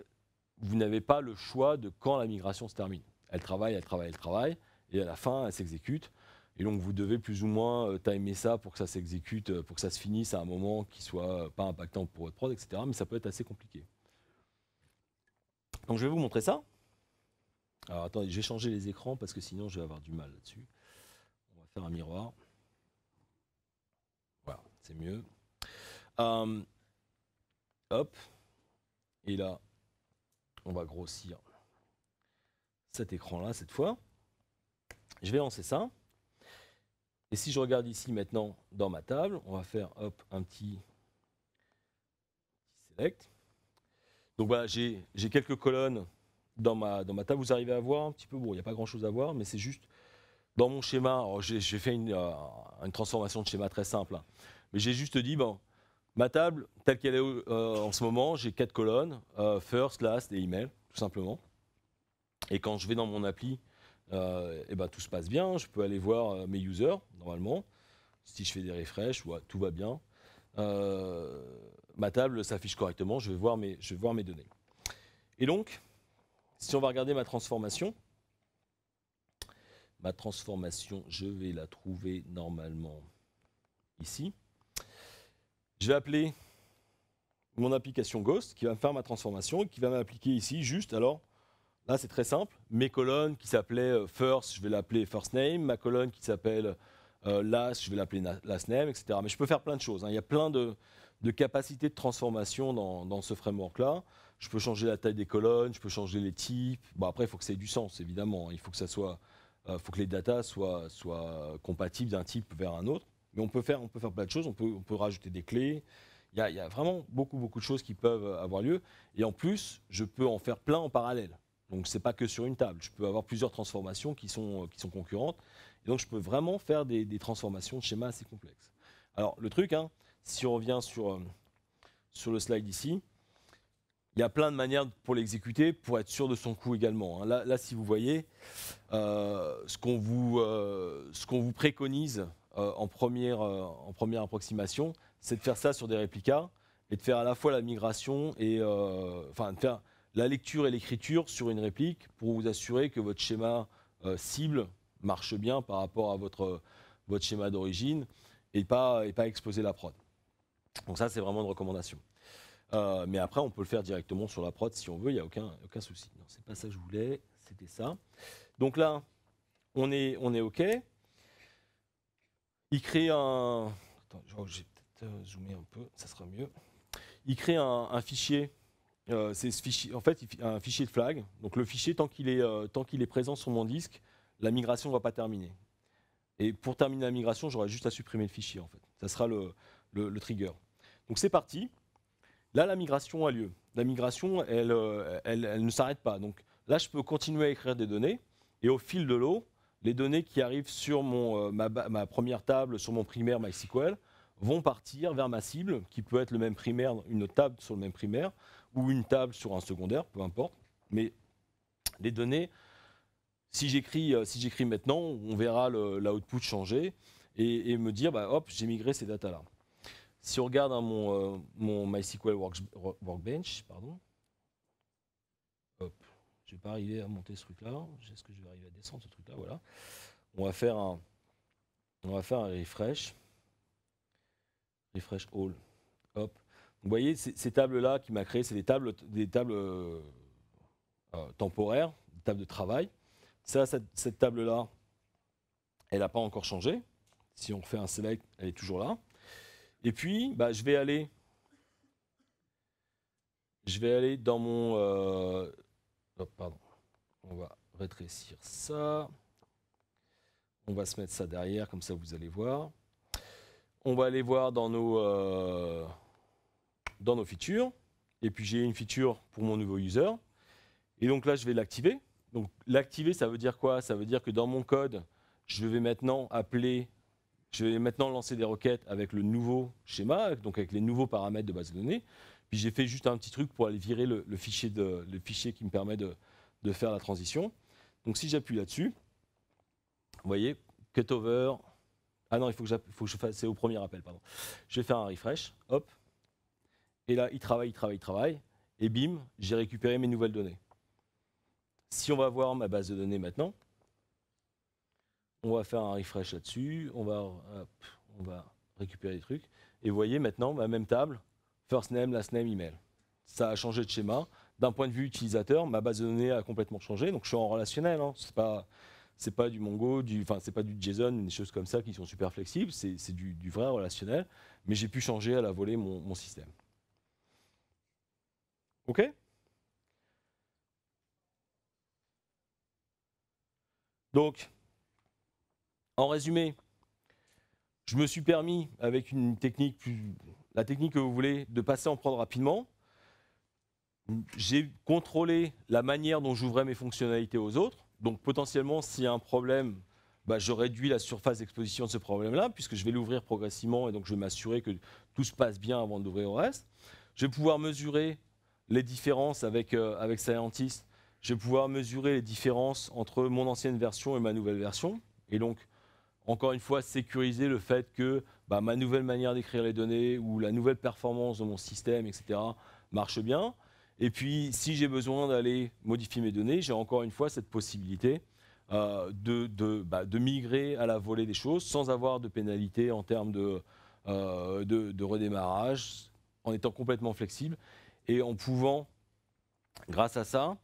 vous n'avez pas le choix de quand la migration se termine. Elle travaille, elle travaille, elle travaille, et à la fin, elle s'exécute. Et donc, vous devez plus ou moins euh, timer ça pour que ça s'exécute, pour que ça se finisse à un moment qui soit pas impactant pour votre prod, etc. Mais ça peut être assez compliqué. Donc, je vais vous montrer ça. Alors attendez, je vais changer les écrans parce que sinon je vais avoir du mal là-dessus. On va faire un miroir. Voilà, c'est mieux. Hum, hop. Et là, on va grossir cet écran-là cette fois. Je vais lancer ça. Et si je regarde ici maintenant dans ma table, on va faire hop, un petit, petit select. Donc voilà, j'ai quelques colonnes dans ma, dans table, vous arrivez à voir un petit peu, bon, il n'y a pas grand-chose à voir, mais c'est juste dans mon schéma, j'ai fait euh, une, transformation de schéma très simple, hein. mais j'ai juste dit, bon, ma table, telle qu'elle est euh, en ce moment, j'ai quatre colonnes, euh, first, last et email, tout simplement. Et quand je vais dans mon appli, et eh ben, tout se passe bien, je peux aller voir mes users, normalement, si je fais des refreshs, tout va bien. ma table s'affiche correctement, je vais, voir mes, je vais voir mes données. Et donc, si on va regarder ma transformation, ma transformation, je vais la trouver normalement ici. Je vais appeler mon application Ghost qui va me faire ma transformation et qui va m'appliquer ici juste alors. Là, c'est très simple. Mes colonnes qui s'appelaient euh, first, je vais l'appeler first name. Ma colonne qui s'appelle euh, last, je vais l'appeler last name, etc. Mais je peux faire plein de choses. Hein. Il y a plein de, de capacité de transformation dans, ce framework-là. Je peux changer la taille des colonnes, je peux changer les types. Bon, après, il faut que ça ait du sens, évidemment. Il faut que, ça soit, euh, faut que les datas soient, compatibles d'un type vers un autre. Mais on peut faire, on peut faire plein de choses. On peut, on peut rajouter des clés. Il y, a, vraiment beaucoup, beaucoup de choses qui peuvent avoir lieu. Et en plus, je peux en faire plein en parallèle. Donc, ce n'est pas que sur une table. Je peux avoir plusieurs transformations qui sont, qui sont concurrentes. Et donc, je peux vraiment faire des, des transformations de schémas assez complexes. Alors, le truc, hein, si on revient sur, euh, sur le slide ici, il y a plein de manières pour l'exécuter, pour être sûr de son coût également. Hein. Là, si vous voyez, euh, ce qu'on vous, euh, vous, préconise en, première, en, première, approximation, c'est de faire ça sur des réplicas et de faire à la fois la migration et enfin faire la lecture et l'écriture sur une réplique pour vous assurer que votre schéma cible marche bien par rapport à votre, votre schéma d'origine et pas, et pas exposer la prod. Donc ça, c'est vraiment une recommandation. Euh, mais après, on peut le faire directement sur la prod si on veut, il n'y a aucun, aucun souci. Non, c'est pas ça que je voulais, c'était ça. Donc là, on est, on est OK. Il crée un... Attends, je vais peut-être euh, zoomer un peu, ça sera mieux. Il crée un, fichier. Euh, c'est ce fichier, en fait, un fichier de flag. Donc le fichier, tant qu'il est, tant qu'il est présent sur mon disque, la migration ne va pas terminer. Et pour terminer la migration, j'aurai juste à supprimer le fichier, en fait. Ça sera le, le trigger. Donc c'est parti. Là, la migration a lieu. La migration, euh, elle, ne s'arrête pas. Donc là, je peux continuer à écrire des données. Et au fil de l'eau, les données qui arrivent sur mon, euh, ma, première table, sur mon primaire MySQL, vont partir vers ma cible, qui peut être le même primaire, une table sur le même primaire, ou une table sur un secondaire, peu importe. Mais les données, si j'écris euh, si maintenant, on verra l'output changer et, me dire, bah, hop, j'ai migré ces datas-là. Si on regarde hein, mon, euh, mon, MySQL Workbench, pardon. Hop, je vais pas arriver à monter ce truc-là. Est-ce que je vais arriver à descendre ce truc-là Voilà. On va faire un, on va faire un refresh. Refresh all. Hop. Vous voyez ces, tables-là qui m'a créé, c'est des tables, des tables euh, euh, temporaires, des tables de travail. Ça, cette, cette table-là, elle n'a pas encore changé. Si on fait un select, elle est toujours là. Et puis, bah, je vais aller, je vais aller dans mon, euh, pardon, on va rétrécir ça. On va se mettre ça derrière, comme ça vous allez voir. On va aller voir dans nos, euh, dans nos features. Et puis j'ai une feature pour mon nouveau user. Et donc là, je vais l'activer. Donc l'activer, ça veut dire quoi Ça veut dire que dans mon code, je vais maintenant appeler je vais maintenant lancer des requêtes avec le nouveau schéma, donc avec les nouveaux paramètres de base de données. Puis j'ai fait juste un petit truc pour aller virer le, fichier, qui me permet de, faire la transition. Donc si j'appuie là-dessus, vous voyez, cutover. Ah non, il faut que, je fasse, c'est au premier appel, pardon. Je vais faire un refresh, hop. Et là, il travaille, il travaille, il travaille. Et bim, j'ai récupéré mes nouvelles données. Si on va voir ma base de données maintenant, on va faire un refresh là-dessus, on va, on va récupérer les trucs. Et vous voyez maintenant, ma bah, même table, first name, last name, email. Ça a changé de schéma. D'un point de vue utilisateur, ma base de données a complètement changé. Donc je suis en relationnel. Hein. Ce n'est pas pas du Mongo, du, enfin pas du JSON, des choses comme ça qui sont super flexibles. C'est du, vrai relationnel. Mais j'ai pu changer à la volée mon, mon système. Ok. Donc, en résumé, je me suis permis, avec une technique, la technique que vous voulez, de passer en prendre rapidement. J'ai contrôlé la manière dont j'ouvrais mes fonctionnalités aux autres. Donc potentiellement, s'il y a un problème, bah, je réduis la surface d'exposition de ce problème-là, puisque je vais l'ouvrir progressivement et donc je vais m'assurer que tout se passe bien avant d'ouvrir au reste. Je vais pouvoir mesurer les différences avec, euh, avec Scientist. Je vais pouvoir mesurer les différences entre mon ancienne version et ma nouvelle version. Et donc, encore une fois, sécuriser le fait que bah, ma nouvelle manière d'écrire les données ou la nouvelle performance de mon système, etc., marche bien. Et puis, si j'ai besoin d'aller modifier mes données, j'ai encore une fois cette possibilité euh, bah, de, migrer à la volée des choses sans avoir de pénalité en termes de euh, redémarrage, en étant complètement flexible et en pouvant, grâce à ça,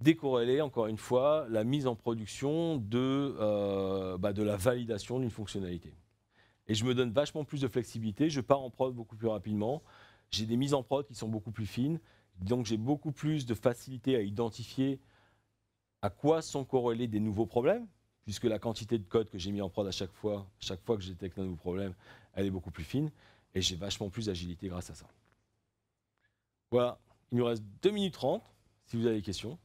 décorréler, encore une fois, la mise en production de, euh, bah, de la validation d'une fonctionnalité. Et je me donne vachement plus de flexibilité, je pars en prod beaucoup plus rapidement, j'ai des mises en prod qui sont beaucoup plus fines, donc j'ai beaucoup plus de facilité à identifier à quoi sont corrélés des nouveaux problèmes, puisque la quantité de code que j'ai mis en prod à chaque fois, chaque fois que j'ai un nouveau problème, elle est beaucoup plus fine, et j'ai vachement plus d'agilité grâce à ça. Voilà, il nous reste 2 minutes 30, si vous avez des questions.